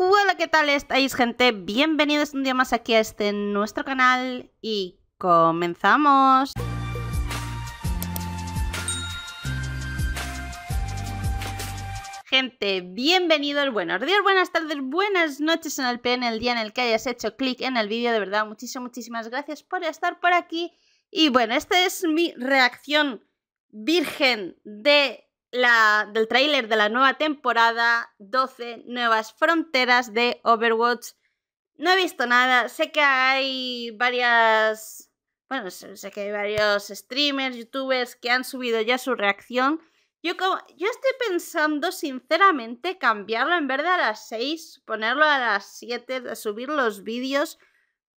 Hola, ¿qué tal estáis gente? Bienvenidos un día más aquí a este nuestro canal y comenzamos. Gente, bienvenidos, buenos días, buenas tardes, buenas noches en el PN, el día en el que hayas hecho clic en el vídeo, de verdad, muchísimas, muchísimas gracias por estar por aquí. Y bueno, esta es mi reacción virgen de la, del tráiler de la nueva temporada 12, Nuevas Fronteras de Overwatch. No he visto nada, sé que hay varias... Bueno, sé que hay varios streamers, youtubers que han subido ya su reacción. Yo, como, yo estoy pensando sinceramente cambiarlo en vez de a las 6, ponerlo a las 7, subir los vídeos,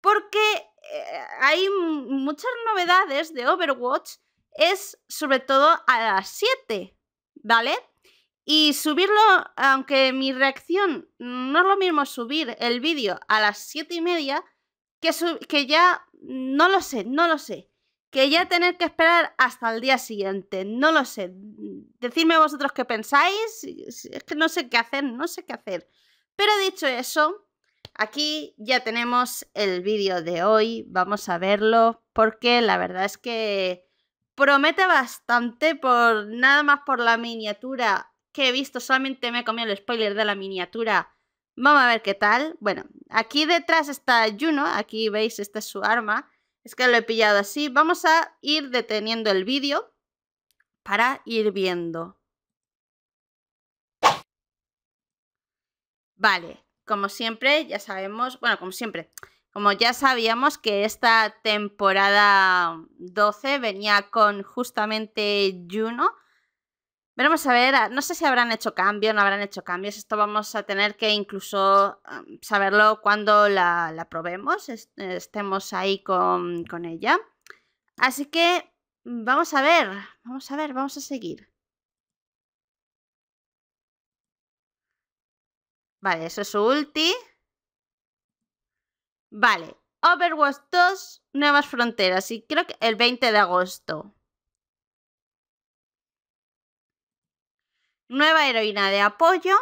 porque eh, hay muchas novedades de Overwatch, es sobre todo a las 7. ¿vale? Y subirlo, aunque mi reacción no es lo mismo subir el vídeo a las siete y media que, que ya, no lo sé, no lo sé. Que ya tener que esperar hasta el día siguiente, no lo sé. Decidme vosotros qué pensáis, es que no sé qué hacer, no sé qué hacer. Pero dicho eso, aquí ya tenemos el vídeo de hoy, vamos a verlo, porque la verdad es que promete bastante por nada más por la miniatura que he visto, solamente me he comido el spoiler de la miniatura. Vamos a ver qué tal. Bueno, aquí detrás está Juno, aquí veis, esta es su arma. Es que lo he pillado así. Vamos a ir deteniendo el vídeo para ir viendo. Vale, como siempre, ya sabemos, bueno, como siempre, como ya sabíamos que esta temporada 12 venía con justamente Juno, veremos a ver, ah, no sé si habrán hecho cambios, no habrán hecho cambios, esto vamos a tener que incluso em, saberlo cuando la, probemos, estemos ahí con, con ella. Así que mm, vamos a ver, vamos a ver, vamos a seguir. Vale, eso es ulti. Vale, Overwatch 2, Nuevas Fronteras, y creo que el 20 de agosto. Nueva heroína de apoyo.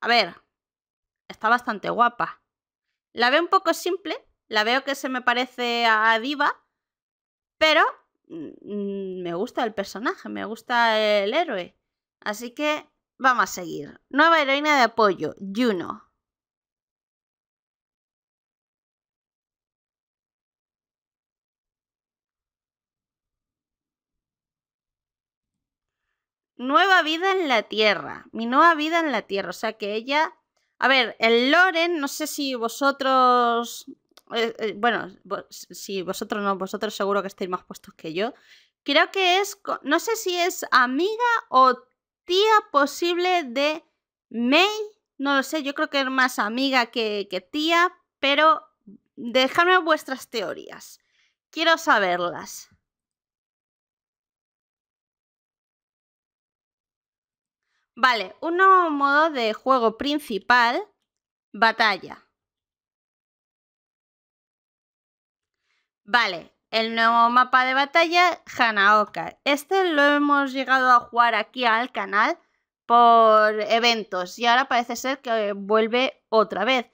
A ver, está bastante guapa. La veo un poco simple, la veo que se me parece a Diva, pero mm, me gusta el personaje, me gusta el héroe. Así que vamos a seguir. Nueva heroína de apoyo, Juno. nueva vida en la Tierra, mi nueva vida en la Tierra. O sea que ella... A ver, el Loren, no sé si vosotros... Eh, eh, bueno, si vosotros no, vosotros seguro que estáis más puestos que yo. Creo que es, no sé si es amiga o tía posible de May, no lo sé, yo creo que es más amiga que, que tía, pero dejadme vuestras teorías. Quiero saberlas. Vale, un nuevo modo de juego principal, batalla. Vale, el nuevo mapa de batalla, Hanaoka. Este lo hemos llegado a jugar aquí al canal por eventos y ahora parece ser que vuelve otra vez.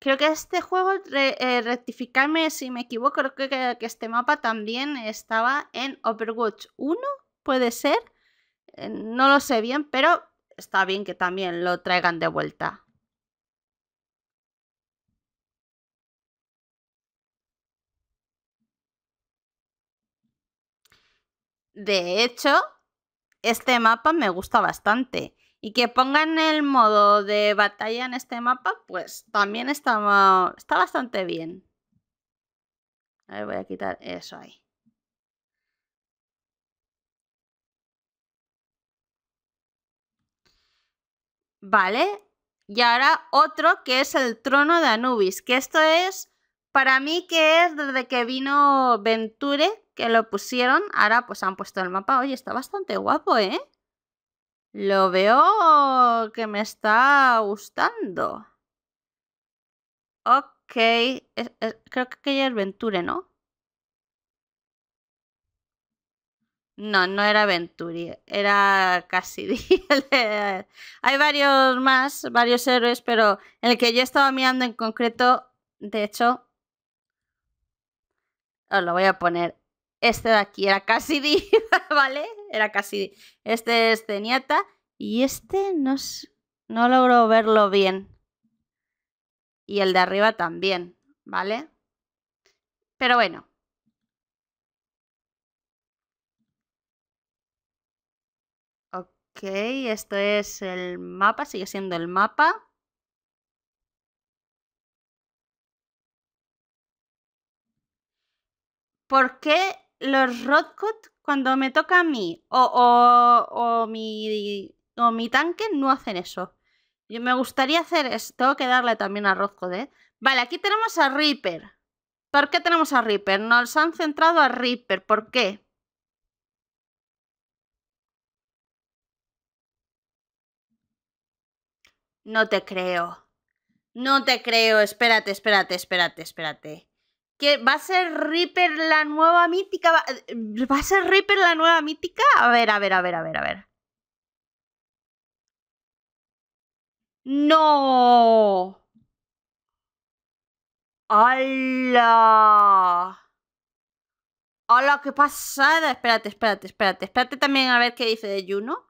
Creo que este juego, eh, rectificarme si me equivoco, creo que, este mapa también estaba en Overwatch 1, puede ser. Eh, no lo sé bien, pero está bien que también lo traigan de vuelta. De hecho, este mapa me gusta bastante. Y que pongan el modo de batalla en este mapa, pues también está, está bastante bien. A ver, voy a quitar eso ahí. ¿vale? Y ahora otro que es el trono de Anubis, que esto es, para mí que es desde que vino Venture, que lo pusieron, ahora pues han puesto el mapa, oye, está bastante guapo, ¿eh? Lo veo que me está gustando. Ok, creo que aquello es Venture, ¿no? No, no era Venturi, era Cassidy. Hay varios más, varios héroes, pero el que yo estaba mirando en concreto, de hecho, os lo voy a poner. Este de aquí era Cassidy, ¿vale? Era Cassidy. Este es Zeniata. y este no, no logro verlo bien. Y el de arriba también, ¿vale? Pero bueno, Ok, esto es el mapa, sigue siendo el mapa. ¿Por qué los Rodcut cuando me toca a mí o, mi, mi tanque no hacen eso? Yo me gustaría hacer eso. Tengo que darle también a Rodcut, ¿eh? Vale, aquí tenemos a Reaper. ¿Por qué tenemos a Reaper? Nos han centrado a Reaper. ¿Por qué? No te creo. No te creo. Espérate, espérate, espérate, espérate. ¿Qué, ¿Va a ser Reaper la nueva mítica? Eh, ¿Va, a ser Reaper la nueva mítica? A ver, a ver, a ver, a ver, a ver. ¡No! ¡Hala! ¡Hala, qué pasada! Espérate, espérate, espérate. Espérate también a ver qué dice de Juno.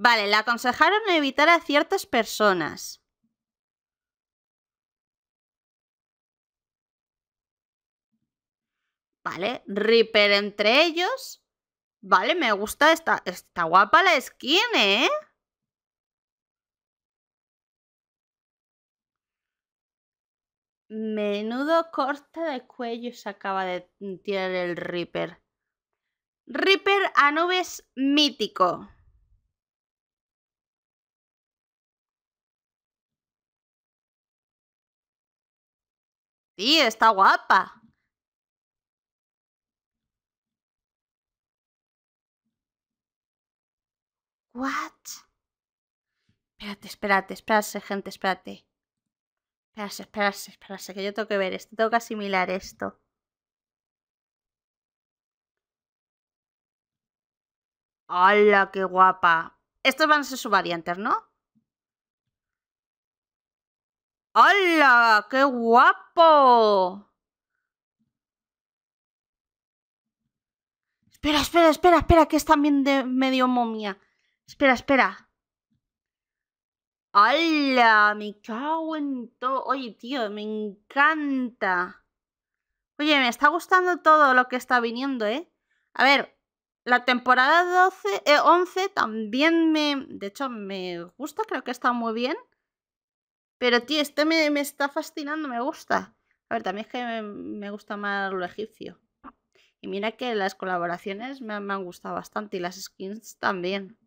Vale, le aconsejaron evitar a ciertas personas. Vale, Reaper entre ellos. Vale, me gusta esta. Está guapa la skin, ¿eh? Menudo corte de cuello se acaba de tirar el Reaper. Reaper nubes mítico. Sí, está guapa. ¿Qué? Espérate, espérate, espérate, gente, espérate. Espérate, espérate, espérate, que yo tengo que ver esto, tengo que asimilar esto. ¡Hala, qué guapa! Estos van a ser sus variantes, ¿no? ¡Hala! ¡Qué guapo! Espera, espera, espera, espera, que es también de medio momia. Espera, espera. ¡Hala! Me cago en todo. Oye, tío, me encanta. Oye, me está gustando todo lo que está viniendo, ¿eh? A ver, la temporada 12, 11 eh, también me... De hecho, me gusta, creo que está muy bien. Pero, tío, este me, está fascinando, me gusta. A ver, también es que me, gusta más lo egipcio. Y mira que las colaboraciones me, me han gustado bastante y las skins también.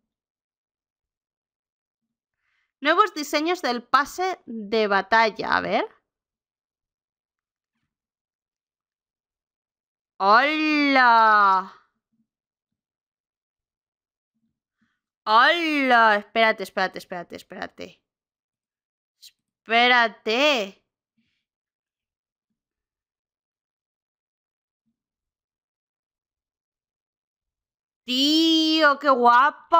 Nuevos diseños del pase de batalla, a ver. ¡Hola! ¡Hola! Espérate, espérate, espérate, espérate. Espérate. Tío, qué guapo.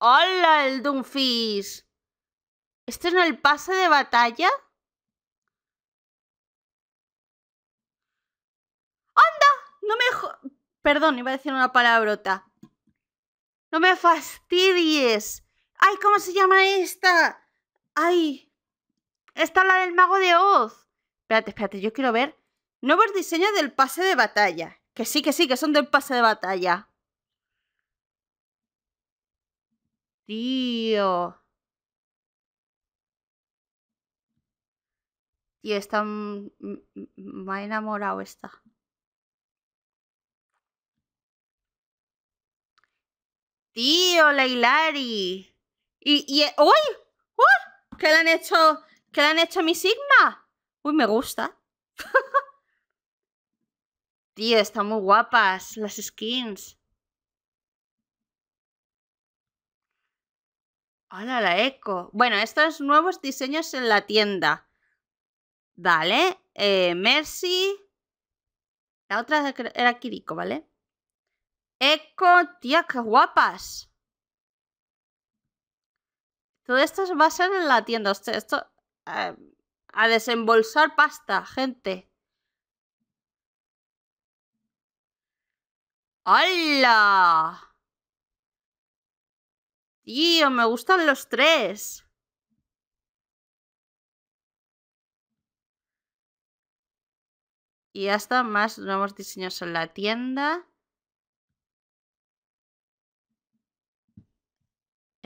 Hola, el Dunfish. ¿Este es el pase de batalla? ¡Anda! No me... Perdón, iba a decir una palabrota. No me fastidies. Ay, ¿cómo se llama esta? Ay, esta es la del mago de Oz. Espérate, espérate, yo quiero ver. Nuevos diseños del pase de batalla. Que sí, que sí, que son del pase de batalla. Tío. Y está... Me ha enamorado esta. Tío, hola Y, y eh, ¡Uy! ¿Qué le han hecho? ¿Qué han hecho a mi Sigma? Uy, me gusta. Tío, están muy guapas las skins. Hola, la eco. Bueno, estos nuevos diseños en la tienda. Vale eh, Mercy. La otra era Kiriko, ¿vale? Eco, tía, qué guapas. Todo esto va a ser en la tienda. Esto eh, a desembolsar pasta, gente. ¡Hala! Tío, me gustan los tres. Y hasta más nuevos diseños en la tienda.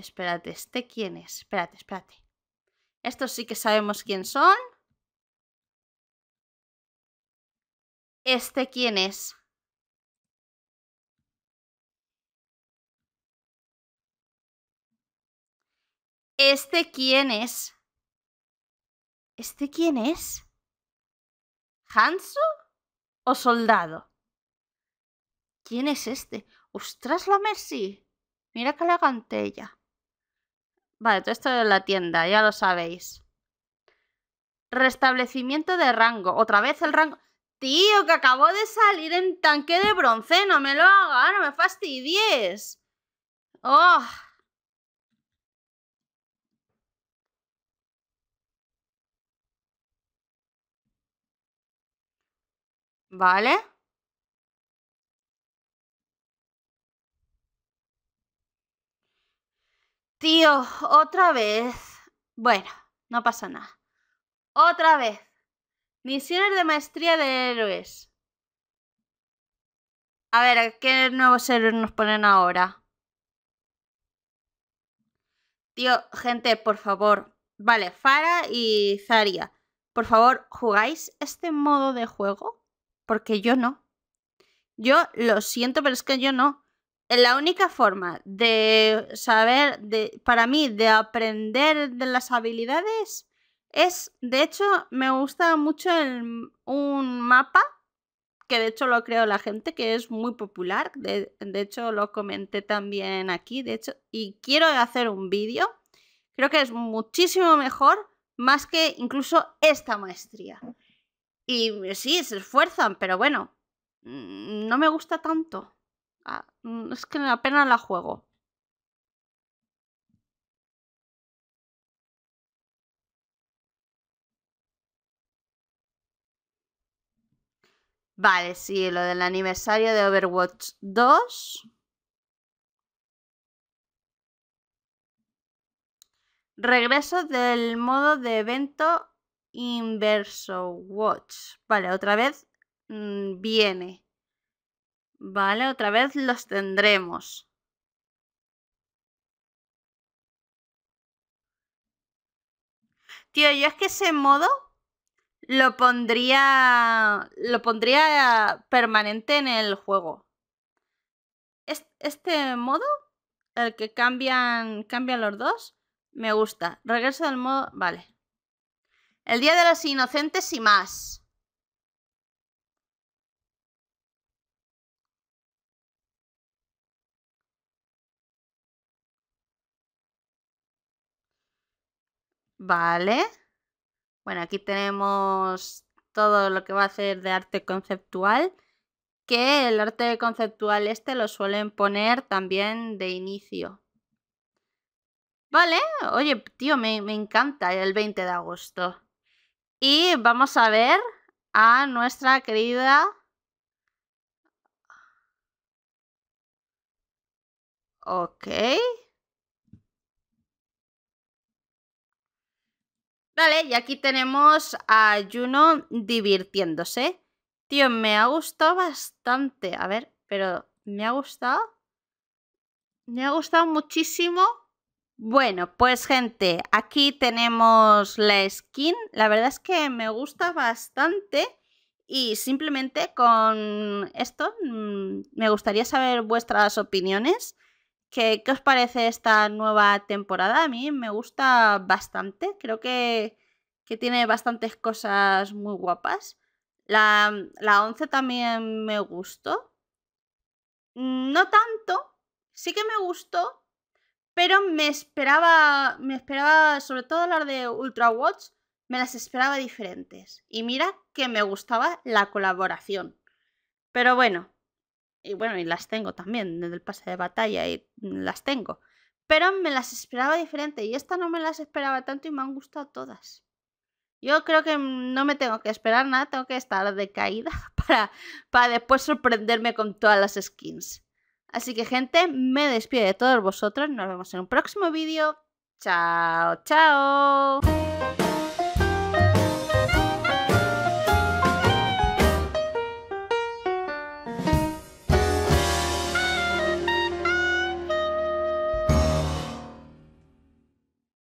Espérate, ¿este quién es? Espérate, espérate. Estos sí que sabemos quién son. ¿Este quién es? ¿Este quién es? ¿Este quién es? ¿Hansu? o soldado? ¿Quién es este? ¡Ostras, la Messi! Mira que elegante ella. Vale, todo esto de la tienda, ya lo sabéis. Restablecimiento de rango. Otra vez el rango. Tío, que acabo de salir en tanque de bronce. No me lo haga, no me fastidies. Oh. Vale. Tío, otra vez. Bueno, no pasa nada. Otra vez. Misiones de maestría de héroes. A ver, ¿qué nuevos héroes nos ponen ahora? Tío, gente, por favor. Vale, Fara y Zaria. Por favor, ¿jugáis este modo de juego? Porque yo no. Yo lo siento, pero es que yo no la única forma de saber, de, para mí, de aprender de las habilidades es, de hecho, me gusta mucho un mapa, que de hecho lo creo la gente, que es muy popular, de, de hecho lo comenté también aquí, de hecho, y quiero hacer un vídeo, creo que es muchísimo mejor, más que incluso esta maestría. Y sí, se esfuerzan, pero bueno, mm, no me gusta tanto. Ah, mm, es que apenas la juego. Vale, sí, lo del aniversario de Overwatch 2. Regreso del modo de evento inverso watch. Vale, otra vez mm, viene. Vale, otra vez los tendremos. Tío, yo es que ese modo lo pondría. Lo pondría permanente en el juego. Este modo, el que cambian, cambian los dos, me gusta. Regreso del modo. Vale. El Día de los Inocentes y más. Vale. Bueno, aquí tenemos todo lo que va a ser de arte conceptual, que el arte conceptual este lo suelen poner también de inicio. Vale, oye, tío, me, me encanta el 20 de agosto. Y vamos a ver a nuestra querida... Ok. Vale, y aquí tenemos a Juno divirtiéndose. Tío, me ha gustado bastante. A ver, pero ¿me ha gustado? Me ha gustado muchísimo. Bueno, pues gente, aquí tenemos la skin. La verdad es que me gusta bastante. Y simplemente con esto mm, me gustaría saber vuestras opiniones. ¿Qué, os parece esta nueva temporada? A mí me gusta bastante. Creo que, que tiene bastantes cosas muy guapas. La, la 11 también me gustó. No tanto. Sí que me gustó. Pero me esperaba. Me esperaba. Sobre todo las de Ultra Watch. Me las esperaba diferentes. Y mira que me gustaba la colaboración. Pero bueno, y bueno, y las tengo también, desde el pase de batalla, y las tengo. Pero me las esperaba diferente y esta no me las esperaba tanto y me han gustado todas. Yo creo que no me tengo que esperar nada, tengo que estar de caída para, para después sorprenderme con todas las skins. Así que gente, me despido de todos vosotros, nos vemos en un próximo vídeo. Chao, chao.